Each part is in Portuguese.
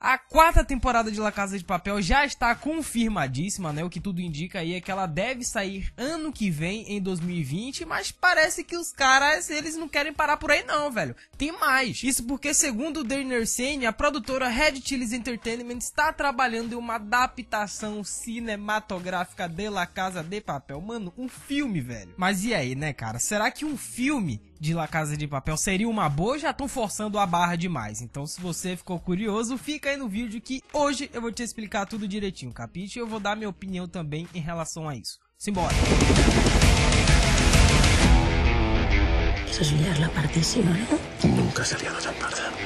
A quarta temporada de La Casa de Papel já está confirmadíssima, né? O que tudo indica aí é que ela deve sair ano que vem, em 2020, mas parece que os caras, eles não querem parar por aí não, velho. Tem mais. Isso porque, segundo o Derner Sane, a produtora Red Chili's Entertainment está trabalhando em uma adaptação cinematográfica de La Casa de Papel. Mano, um filme, velho. Mas e aí, né, cara? Será que um filme de La Casa de Papel seria uma boa, já estão forçando a barra demais. Então, se você ficou curioso, fica aí no vídeo que hoje eu vou te explicar tudo direitinho, capite? Eu vou dar minha opinião também em relação a isso. Simbora! ¿Quieres olvidar la parte Nunca sería la tan parda.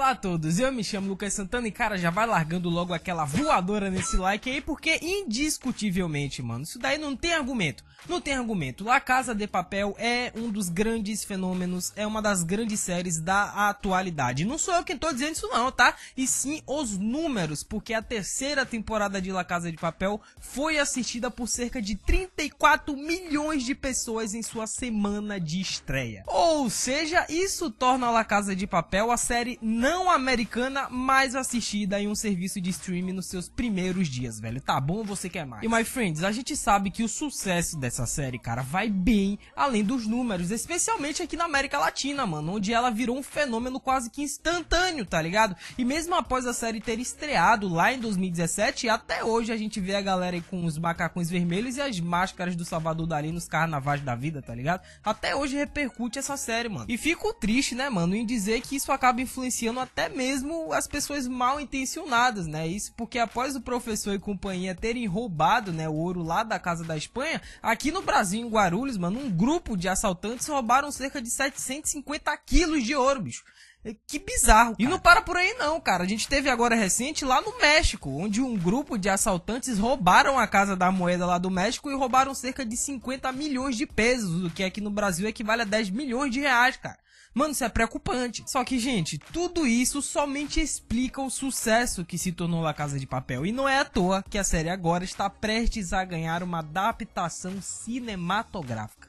Olá a todos, eu me chamo Lucas Santana e cara, já vai largando logo aquela voadora nesse like aí, porque indiscutivelmente, mano, isso daí não tem argumento. Não tem argumento. La Casa de Papel é um dos grandes fenômenos, é uma das grandes séries da atualidade. Não sou eu quem tô dizendo isso não, tá? E sim os números, porque a terceira temporada de La Casa de Papel foi assistida por cerca de 34 milhões de pessoas em sua semana de estreia. Ou seja, isso torna La Casa de Papel a série não não americana mais assistida em um serviço de streaming nos seus primeiros dias, velho. Tá bom, você quer mais. E my friends, a gente sabe que o sucesso dessa série, cara, vai bem além dos números, especialmente aqui na América Latina, mano, onde ela virou um fenômeno quase que instantâneo, tá ligado? E mesmo após a série ter estreado lá em 2017, até hoje a gente vê a galera aí com os macacões vermelhos e as máscaras do Salvador Dali nos carnavais da vida, tá ligado? Até hoje repercute essa série, mano. E fico triste, né, mano, em dizer que isso acaba influenciando até mesmo as pessoas mal intencionadas, né? Isso porque após o professor e companhia terem roubado né, o ouro lá da Casa da Espanha, aqui no Brasil, em Guarulhos, mano, um grupo de assaltantes roubaram cerca de 750 quilos de ouro, bicho. É, que bizarro. Cara. E não para por aí, não, cara. A gente teve agora recente lá no México, onde um grupo de assaltantes roubaram a casa da moeda lá do México e roubaram cerca de 50 milhões de pesos, o que aqui no Brasil equivale a 10 milhões de reais, cara. Mano, isso é preocupante. Só que, gente, tudo isso somente explica o sucesso que se tornou La Casa de Papel. E não é à toa que a série agora está prestes a ganhar uma adaptação cinematográfica.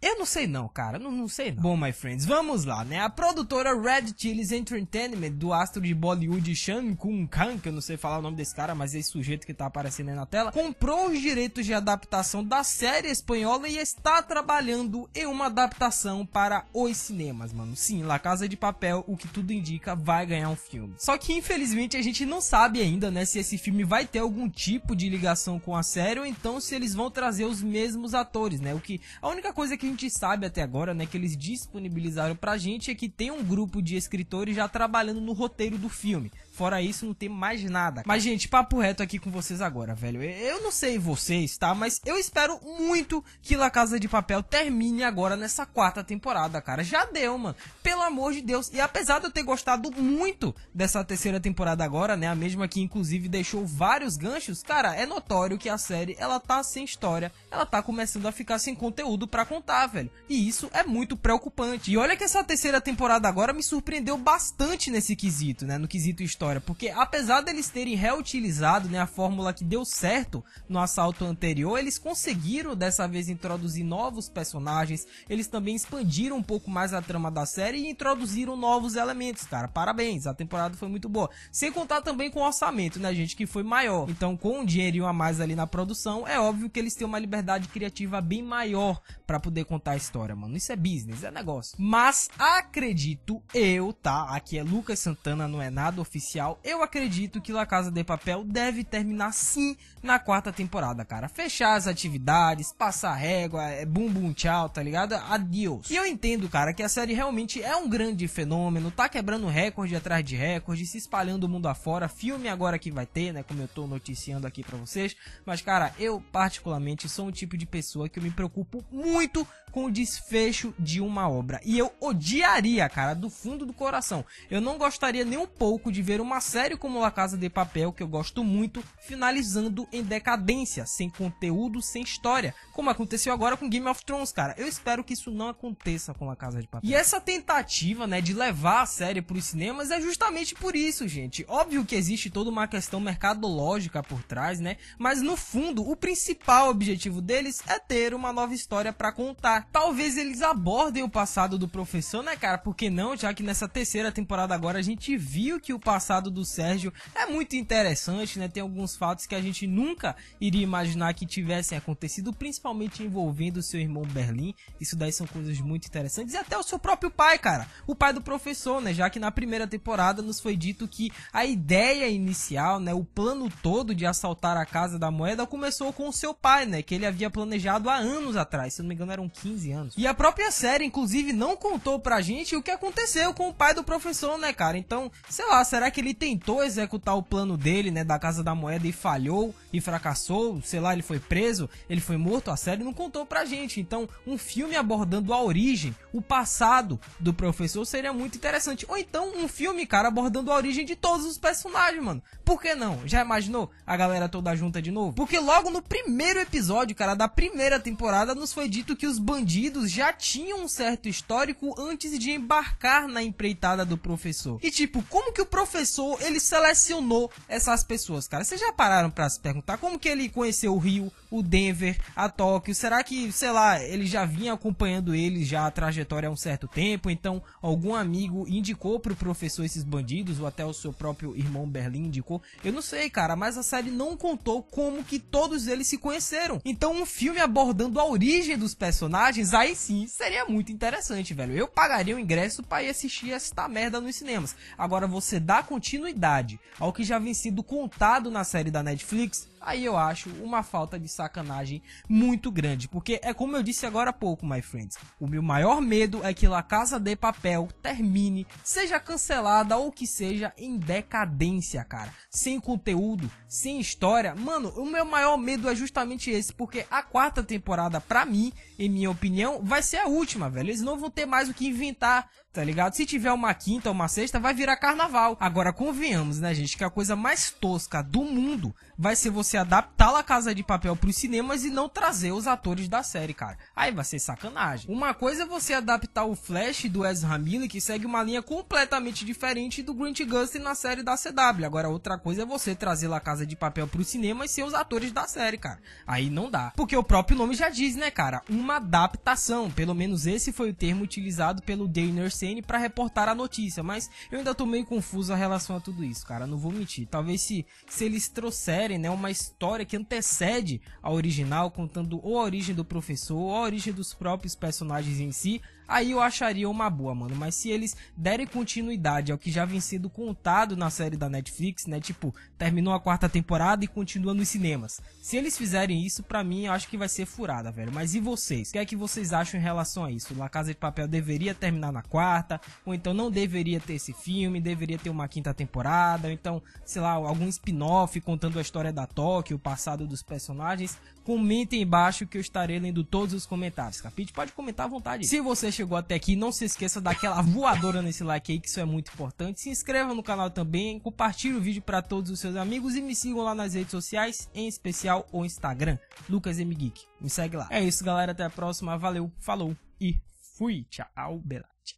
Eu não sei não, cara, não, não sei não. Bom, my friends, vamos lá, né? A produtora Red Chillies Entertainment, do astro de Bollywood Shan Kung Kang, que eu não sei falar o nome desse cara, mas é esse sujeito que tá aparecendo aí na tela, comprou os direitos de adaptação da série espanhola e está trabalhando em uma adaptação para os cinemas, mano. Sim, La Casa de Papel, o que tudo indica, vai ganhar um filme. Só que, infelizmente, a gente não sabe ainda, né, se esse filme vai ter algum tipo de ligação com a série ou então se eles vão trazer os mesmos atores, né? O que... A única coisa que gente sabe até agora, né, que eles disponibilizaram pra gente é que tem um grupo de escritores já trabalhando no roteiro do filme. Fora isso, não tem mais nada. Mas, gente, papo reto aqui com vocês agora, velho. Eu não sei vocês, tá? Mas eu espero muito que La Casa de Papel termine agora nessa quarta temporada, cara. Já deu, mano. Pelo amor de Deus. E apesar de eu ter gostado muito dessa terceira temporada agora, né? A mesma que, inclusive, deixou vários ganchos. Cara, é notório que a série, ela tá sem história. Ela tá começando a ficar sem conteúdo para contar, velho. E isso é muito preocupante. E olha que essa terceira temporada agora me surpreendeu bastante nesse quesito, né? No quesito história história, porque apesar deles terem reutilizado né, a fórmula que deu certo no assalto anterior, eles conseguiram dessa vez introduzir novos personagens, eles também expandiram um pouco mais a trama da série e introduziram novos elementos, cara. Parabéns, a temporada foi muito boa. Sem contar também com o orçamento, né, gente, que foi maior. Então, com um dinheirinho a mais ali na produção, é óbvio que eles têm uma liberdade criativa bem maior para poder contar a história, mano. Isso é business, é negócio. Mas acredito eu, tá? Aqui é Lucas Santana, não é nada oficial eu acredito que La Casa de Papel deve terminar sim na quarta temporada, cara. Fechar as atividades, passar régua, é bum bum tchau, tá ligado? Adeus. E eu entendo, cara, que a série realmente é um grande fenômeno, tá quebrando recorde atrás de recorde, se espalhando o mundo afora, filme agora que vai ter, né, como eu tô noticiando aqui para vocês, mas cara, eu particularmente sou um tipo de pessoa que eu me preocupo muito com o desfecho de uma obra. E eu odiaria, cara, do fundo do coração. Eu não gostaria nem um pouco de ver uma uma série como La Casa de Papel, que eu gosto muito, finalizando em decadência, sem conteúdo, sem história, como aconteceu agora com Game of Thrones, cara. Eu espero que isso não aconteça com La Casa de Papel. E essa tentativa, né, de levar a série para os cinemas é justamente por isso, gente. Óbvio que existe toda uma questão mercadológica por trás, né? Mas no fundo, o principal objetivo deles é ter uma nova história para contar. Talvez eles abordem o passado do professor, né, cara? Por que não? Já que nessa terceira temporada agora a gente viu que o passado passado do Sérgio é muito interessante, né? Tem alguns fatos que a gente nunca iria imaginar que tivessem acontecido, principalmente envolvendo seu irmão Berlim. Isso daí são coisas muito interessantes. E até o seu próprio pai, cara. O pai do professor, né? Já que na primeira temporada nos foi dito que a ideia inicial, né? O plano todo de assaltar a casa da moeda começou com o seu pai, né? Que ele havia planejado há anos atrás. Se não me engano, eram 15 anos. E a própria série, inclusive, não contou pra gente o que aconteceu com o pai do professor, né, cara? Então, sei lá, será que que ele tentou executar o plano dele, né, da Casa da Moeda e falhou e fracassou, sei lá, ele foi preso, ele foi morto, a série não contou pra gente. Então, um filme abordando a origem, o passado do professor seria muito interessante. Ou então um filme, cara, abordando a origem de todos os personagens, mano. Por que não? Já imaginou a galera toda junta de novo? Porque logo no primeiro episódio, cara, da primeira temporada, nos foi dito que os bandidos já tinham um certo histórico antes de embarcar na empreitada do professor. E tipo, como que o professor pessoa, ele selecionou essas pessoas, cara. Vocês já pararam para se perguntar como que ele conheceu o Rio, o Denver, a Tóquio? Será que, sei lá, ele já vinha acompanhando eles já a trajetória há um certo tempo? Então, algum amigo indicou pro professor esses bandidos ou até o seu próprio irmão Berlim indicou? Eu não sei, cara, mas a série não contou como que todos eles se conheceram. Então, um filme abordando a origem dos personagens, aí sim, seria muito interessante, velho. Eu pagaria o ingresso para ir assistir essa merda nos cinemas. Agora você dá com continuidade ao que já vem sido contado na série da Netflix aí eu acho uma falta de sacanagem muito grande, porque é como eu disse agora há pouco, my friends, o meu maior medo é que La Casa de Papel termine, seja cancelada ou que seja em decadência, cara, sem conteúdo, sem história, mano, o meu maior medo é justamente esse, porque a quarta temporada, pra mim, em minha opinião, vai ser a última, velho, eles não vão ter mais o que inventar, tá ligado? Se tiver uma quinta ou uma sexta, vai virar carnaval. Agora, convenhamos, né, gente, que a coisa mais tosca do mundo vai ser você você adaptar La Casa de Papel pros cinemas e não trazer os atores da série, cara. Aí vai ser sacanagem. Uma coisa é você adaptar o Flash do Ezra Miller, que segue uma linha completamente diferente do Grant Gustin na série da CW. Agora, outra coisa é você trazer La Casa de Papel pros cinemas e ser os atores da série, cara. Aí não dá. Porque o próprio nome já diz, né, cara? Uma adaptação. Pelo menos esse foi o termo utilizado pelo Dana Sane para reportar a notícia. Mas eu ainda tô meio confuso a relação a tudo isso, cara. Não vou mentir. Talvez se, se eles trouxerem, né, uma história que antecede a original, contando ou a origem do professor, ou a origem dos próprios personagens em si, aí eu acharia uma boa, mano. Mas se eles derem continuidade ao que já vem sendo contado na série da Netflix, né? Tipo, terminou a quarta temporada e continua nos cinemas. Se eles fizerem isso, para mim, eu acho que vai ser furada, velho. Mas e vocês? O que é que vocês acham em relação a isso? La Casa de Papel deveria terminar na quarta, ou então não deveria ter esse filme, deveria ter uma quinta temporada, ou então, sei lá, algum spin-off contando a história da Tóquio, o passado dos personagens. Comentem embaixo que eu estarei lendo todos os comentários, capite? Pode comentar à vontade. Se vocês chegou até aqui, não se esqueça daquela voadora nesse like aí, que isso é muito importante. Se inscreva no canal também, compartilhe o vídeo para todos os seus amigos e me sigam lá nas redes sociais, em especial o Instagram, Lucas M Geek. Me segue lá. É isso, galera, até a próxima. Valeu, falou e fui. Tchau, Belate.